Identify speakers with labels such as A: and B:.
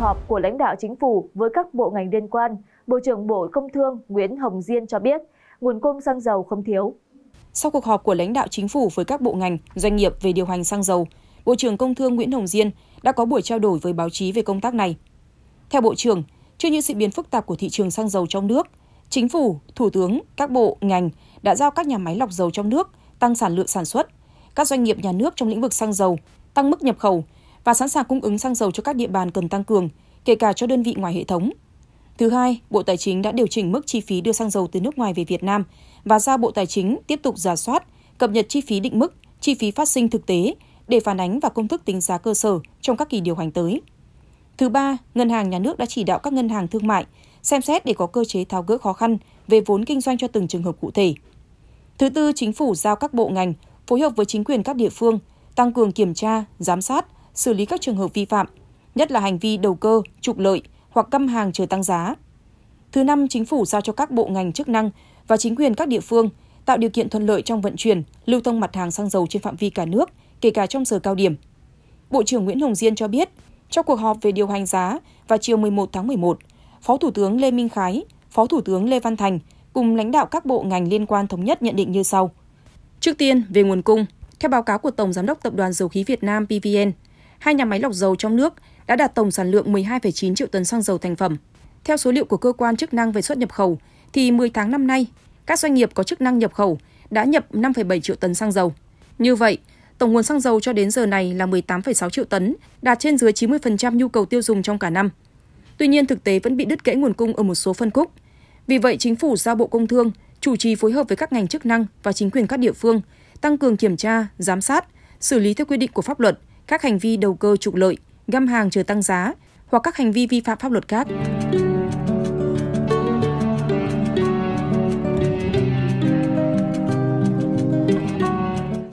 A: họp của lãnh đạo chính phủ với các bộ ngành liên quan bộ trưởng bộ công thương nguyễn hồng diên cho biết nguồn cung xăng dầu không thiếu sau cuộc họp của lãnh đạo chính phủ với các bộ ngành, doanh nghiệp về điều hành xăng dầu, Bộ trưởng Công Thương Nguyễn Hồng Diên đã có buổi trao đổi với báo chí về công tác này. Theo Bộ trưởng, trước những diễn biến phức tạp của thị trường xăng dầu trong nước, Chính phủ, Thủ tướng, các bộ, ngành đã giao các nhà máy lọc dầu trong nước tăng sản lượng sản xuất, các doanh nghiệp nhà nước trong lĩnh vực xăng dầu tăng mức nhập khẩu và sẵn sàng cung ứng xăng dầu cho các địa bàn cần tăng cường, kể cả cho đơn vị ngoài hệ thống. Thứ hai, Bộ Tài chính đã điều chỉnh mức chi phí đưa xăng dầu từ nước ngoài về Việt Nam và giao Bộ Tài chính tiếp tục giả soát, cập nhật chi phí định mức, chi phí phát sinh thực tế để phản ánh và công thức tính giá cơ sở trong các kỳ điều hành tới. Thứ ba, Ngân hàng Nhà nước đã chỉ đạo các ngân hàng thương mại xem xét để có cơ chế tháo gỡ khó khăn về vốn kinh doanh cho từng trường hợp cụ thể. Thứ tư, chính phủ giao các bộ ngành phối hợp với chính quyền các địa phương tăng cường kiểm tra, giám sát, xử lý các trường hợp vi phạm, nhất là hành vi đầu cơ, trục lợi hoặc căm hàng chờ tăng giá. Thứ năm, chính phủ giao cho các bộ ngành chức năng và chính quyền các địa phương tạo điều kiện thuận lợi trong vận chuyển, lưu thông mặt hàng xăng dầu trên phạm vi cả nước, kể cả trong giờ cao điểm. Bộ trưởng Nguyễn Hồng Diên cho biết, trong cuộc họp về điều hành giá vào chiều 11 tháng 11, Phó Thủ tướng Lê Minh Khái, Phó Thủ tướng Lê Văn Thành cùng lãnh đạo các bộ ngành liên quan thống nhất nhận định như sau. Trước tiên, về nguồn cung, theo báo cáo của Tổng Giám đốc Tập đoàn Dầu khí Việt Nam PVN, hai nhà máy lọc dầu trong nước đã đạt tổng sản lượng 12,9 triệu tấn xăng dầu thành phẩm. Theo số liệu của cơ quan chức năng về xuất nhập khẩu, thì 10 tháng năm nay, các doanh nghiệp có chức năng nhập khẩu đã nhập 5,7 triệu tấn xăng dầu. Như vậy, tổng nguồn xăng dầu cho đến giờ này là 18,6 triệu tấn, đạt trên dưới 90% nhu cầu tiêu dùng trong cả năm. Tuy nhiên, thực tế vẫn bị đứt gãy nguồn cung ở một số phân khúc. Vì vậy, chính phủ giao Bộ Công Thương chủ trì phối hợp với các ngành chức năng và chính quyền các địa phương tăng cường kiểm tra, giám sát, xử lý theo quy định của pháp luật – các hành vi đầu cơ trục lợi, găm hàng chờ tăng giá hoặc các hành vi vi phạm pháp luật khác.